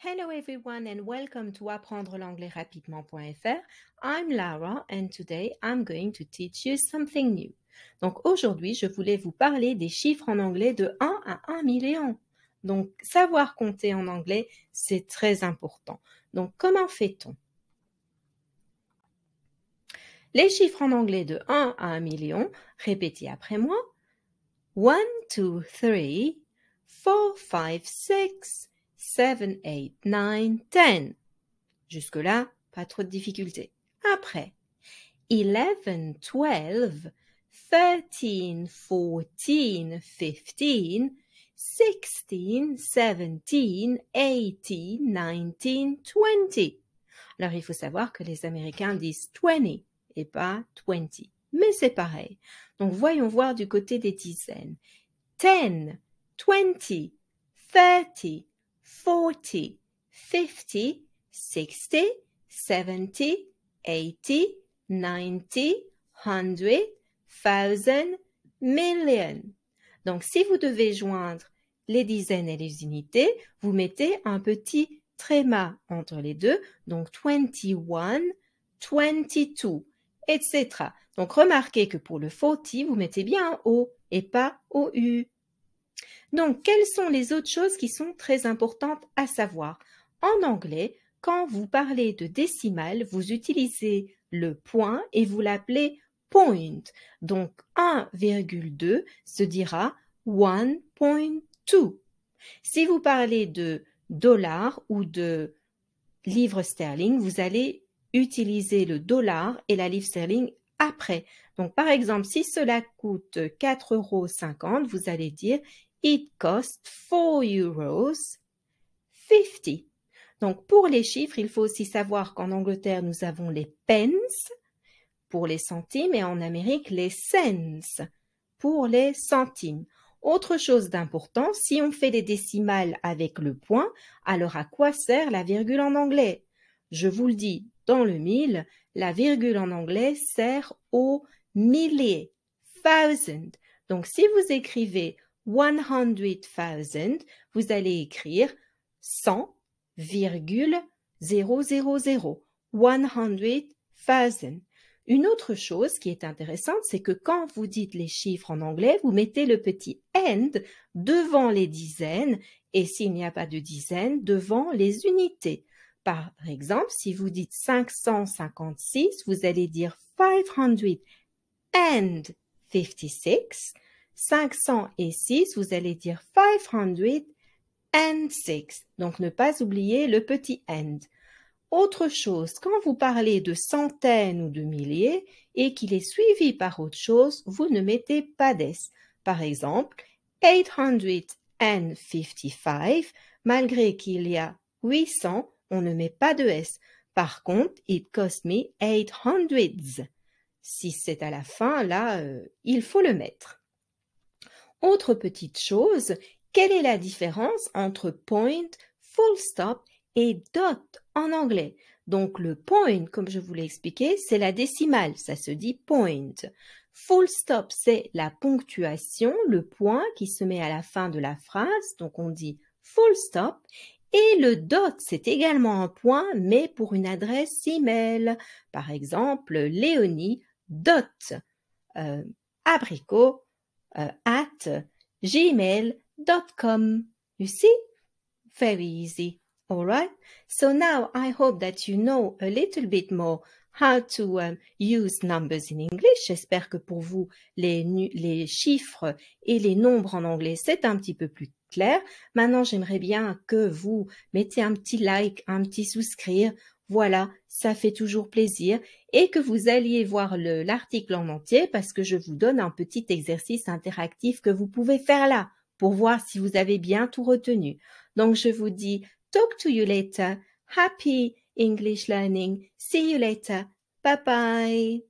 Hello everyone and welcome to apprendre l'anglais rapidement.fr. I'm Lara and today I'm going to teach you something new. Donc aujourd'hui, je voulais vous parler des chiffres en anglais de 1 à 1 million. Donc savoir compter en anglais, c'est très important. Donc comment fait-on Les chiffres en anglais de 1 à 1 million, répétez après moi. 1 2 3 4 5 6 7, 8, 9, 10. Jusque-là, pas trop de difficultés. Après, 11, 12, 13, 14, 15, 16, 17, 18, 19, 20. Alors il faut savoir que les Américains disent 20 et pas 20. Mais c'est pareil. Donc voyons voir du côté des dizaines. 10, 20, 30, 40, 50, 60, 70, 80, 90, 100, 1000, million. Donc, si vous devez joindre les dizaines et les unités, vous mettez un petit tréma entre les deux. Donc, 21, 22, etc. Donc, remarquez que pour le 40, vous mettez bien un O et pas OU. Donc, quelles sont les autres choses qui sont très importantes à savoir En anglais, quand vous parlez de décimales, vous utilisez le point et vous l'appelez point. Donc 1,2 se dira 1.2. Si vous parlez de dollars ou de livres sterling, vous allez utiliser le dollar et la livre sterling après. Donc par exemple, si cela coûte 4,50 euros, vous allez dire It cost 4 euros 50. Donc pour les chiffres, il faut aussi savoir qu'en Angleterre, nous avons les pence pour les centimes et en Amérique, les cents pour les centimes. Autre chose d'important, si on fait des décimales avec le point, alors à quoi sert la virgule en anglais Je vous le dis, dans le mille, la virgule en anglais sert au millier, thousand. Donc si vous écrivez hundred thousand », vous allez écrire 100,000. thousand ». Une autre chose qui est intéressante, c'est que quand vous dites les chiffres en anglais, vous mettez le petit end devant les dizaines et s'il n'y a pas de dizaines, devant les unités. Par exemple, si vous dites 556, vous allez dire 500 and 56 et six vous allez dire hundred and 6. Donc ne pas oublier le petit and. Autre chose, quand vous parlez de centaines ou de milliers et qu'il est suivi par autre chose, vous ne mettez pas d'S. Par exemple, 55, malgré qu'il y a 800, on ne met pas de S. Par contre, it cost me 800. Si c'est à la fin, là, euh, il faut le mettre. Autre petite chose, quelle est la différence entre point, full stop et dot en anglais Donc le point, comme je vous l'ai expliqué, c'est la décimale, ça se dit point. Full stop, c'est la ponctuation, le point qui se met à la fin de la phrase, donc on dit full stop. Et le dot, c'est également un point, mais pour une adresse email. Par exemple, Léonie dot euh, abricot euh, at gmail.com. You see? Very easy. All right. So now I hope that you know a little bit more how to um, use numbers in English. J'espère que pour vous, les, les chiffres et les nombres en anglais, c'est un petit peu plus clair. Maintenant, j'aimerais bien que vous mettez un petit like, un petit souscrire. Voilà, ça fait toujours plaisir et que vous alliez voir l'article en entier parce que je vous donne un petit exercice interactif que vous pouvez faire là pour voir si vous avez bien tout retenu. Donc, je vous dis talk to you later. Happy English learning. See you later. Bye bye.